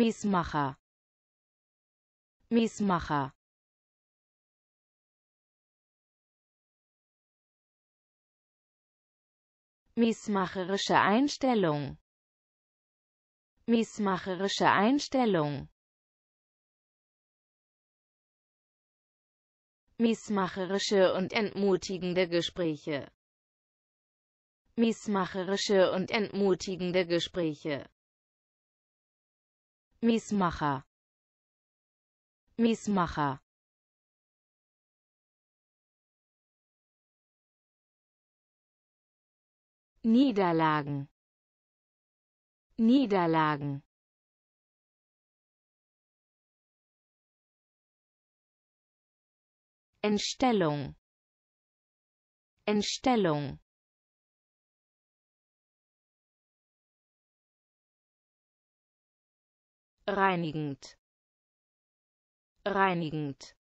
Miesmacher Miesmacher Miesmacherische Einstellung Miesmacherische Einstellung Miesmacherische und entmutigende Gespräche Miesmacherische und entmutigende Gespräche Miesmacher. Miesmacher. Niederlagen Niederlagen Entstellung Entstellung reinigend reinigend